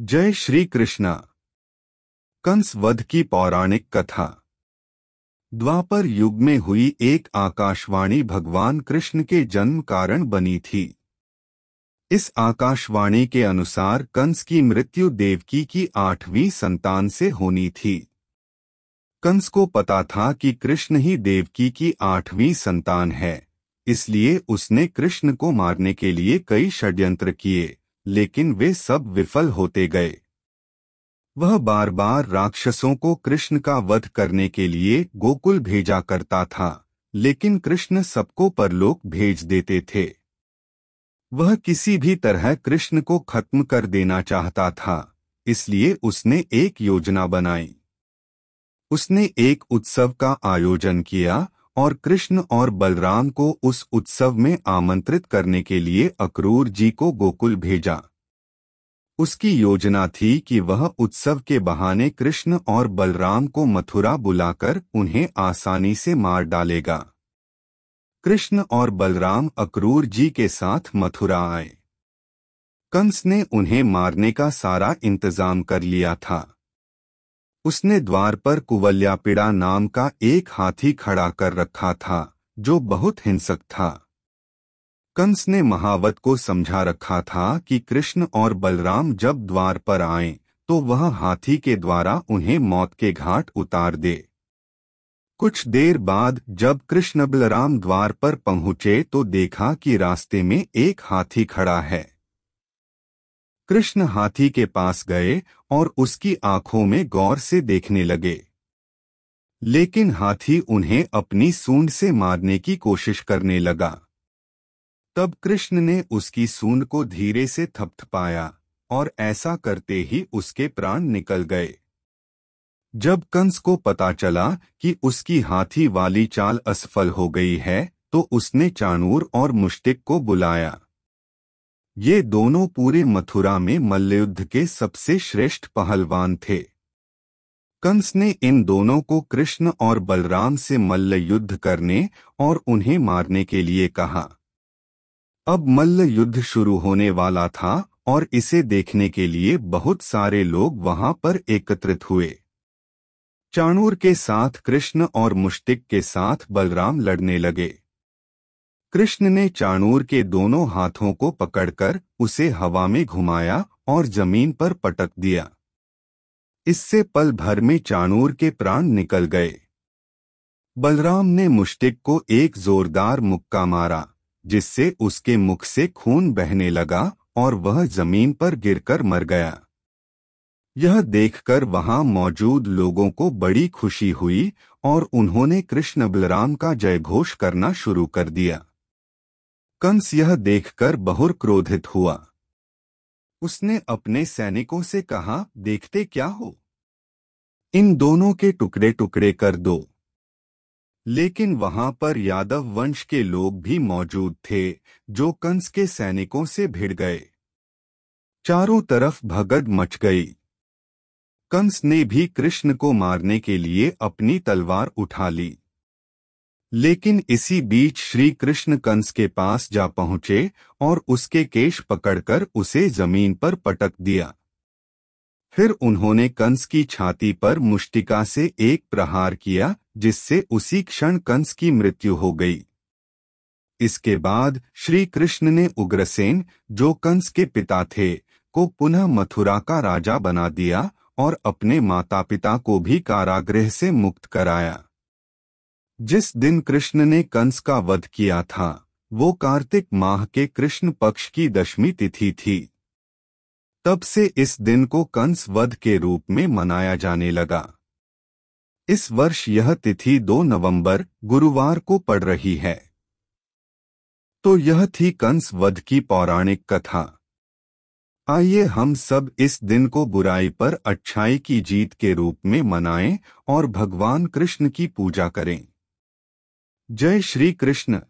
जय श्री कृष्णा कंस वध की पौराणिक कथा द्वापर युग में हुई एक आकाशवाणी भगवान कृष्ण के जन्म कारण बनी थी इस आकाशवाणी के अनुसार कंस की मृत्यु देवकी की आठवीं संतान से होनी थी कंस को पता था कि कृष्ण ही देवकी की आठवीं संतान है इसलिए उसने कृष्ण को मारने के लिए कई षड्यंत्र किए लेकिन वे सब विफल होते गए वह बार बार राक्षसों को कृष्ण का वध करने के लिए गोकुल भेजा करता था लेकिन कृष्ण सबको परलोक भेज देते थे वह किसी भी तरह कृष्ण को खत्म कर देना चाहता था इसलिए उसने एक योजना बनाई उसने एक उत्सव का आयोजन किया और कृष्ण और बलराम को उस उत्सव में आमंत्रित करने के लिए अक्रूर जी को गोकुल भेजा उसकी योजना थी कि वह उत्सव के बहाने कृष्ण और बलराम को मथुरा बुलाकर उन्हें आसानी से मार डालेगा कृष्ण और बलराम अक्रूर जी के साथ मथुरा आए कंस ने उन्हें मारने का सारा इंतजाम कर लिया था उसने द्वार पर कुवल्यापिड़ा नाम का एक हाथी खड़ा कर रखा था जो बहुत हिंसक था कंस ने महावत को समझा रखा था कि कृष्ण और बलराम जब द्वार पर आए तो वह हाथी के द्वारा उन्हें मौत के घाट उतार दे कुछ देर बाद जब कृष्ण बलराम द्वार पर पहुंचे तो देखा कि रास्ते में एक हाथी खड़ा है कृष्ण हाथी के पास गए और उसकी आंखों में गौर से देखने लगे लेकिन हाथी उन्हें अपनी सूंड से मारने की कोशिश करने लगा तब कृष्ण ने उसकी सूंड को धीरे से थपथपाया और ऐसा करते ही उसके प्राण निकल गए जब कंस को पता चला कि उसकी हाथी वाली चाल असफल हो गई है तो उसने चाणूर और मुष्टिक को बुलाया ये दोनों पूरे मथुरा में मल्लयुद्ध के सबसे श्रेष्ठ पहलवान थे कंस ने इन दोनों को कृष्ण और बलराम से मल्ल युद्ध करने और उन्हें मारने के लिए कहा अब मल्ल युद्ध शुरू होने वाला था और इसे देखने के लिए बहुत सारे लोग वहां पर एकत्रित हुए चाणूर के साथ कृष्ण और मुष्टिक के साथ बलराम लड़ने लगे कृष्ण ने चाणूर के दोनों हाथों को पकड़कर उसे हवा में घुमाया और जमीन पर पटक दिया इससे पल भर में चाणूर के प्राण निकल गए बलराम ने मुष्टिक को एक जोरदार मुक्का मारा जिससे उसके मुख से खून बहने लगा और वह जमीन पर गिरकर मर गया यह देखकर वहां मौजूद लोगों को बड़ी खुशी हुई और उन्होंने कृष्ण बलराम का जयघोष करना शुरू कर दिया कंस यह देखकर बहुर क्रोधित हुआ उसने अपने सैनिकों से कहा देखते क्या हो इन दोनों के टुकड़े टुकड़े कर दो लेकिन वहां पर यादव वंश के लोग भी मौजूद थे जो कंस के सैनिकों से भिड़ गए चारों तरफ भगद मच गई कंस ने भी कृष्ण को मारने के लिए अपनी तलवार उठा ली लेकिन इसी बीच श्री कृष्ण कंस के पास जा पहुंचे और उसके केश पकड़कर उसे जमीन पर पटक दिया फिर उन्होंने कंस की छाती पर मुष्टिका से एक प्रहार किया जिससे उसी क्षण कंस की मृत्यु हो गई इसके बाद श्री कृष्ण ने उग्रसेन जो कंस के पिता थे को पुनः मथुरा का राजा बना दिया और अपने माता पिता को भी कारागृह से मुक्त कराया जिस दिन कृष्ण ने कंस का वध किया था वो कार्तिक माह के कृष्ण पक्ष की दशमी तिथि थी तब से इस दिन को कंस वध के रूप में मनाया जाने लगा इस वर्ष यह तिथि 2 नवंबर गुरुवार को पड़ रही है तो यह थी कंस वध की पौराणिक कथा आइए हम सब इस दिन को बुराई पर अच्छाई की जीत के रूप में मनाएं और भगवान कृष्ण की पूजा करें जय श्री कृष्ण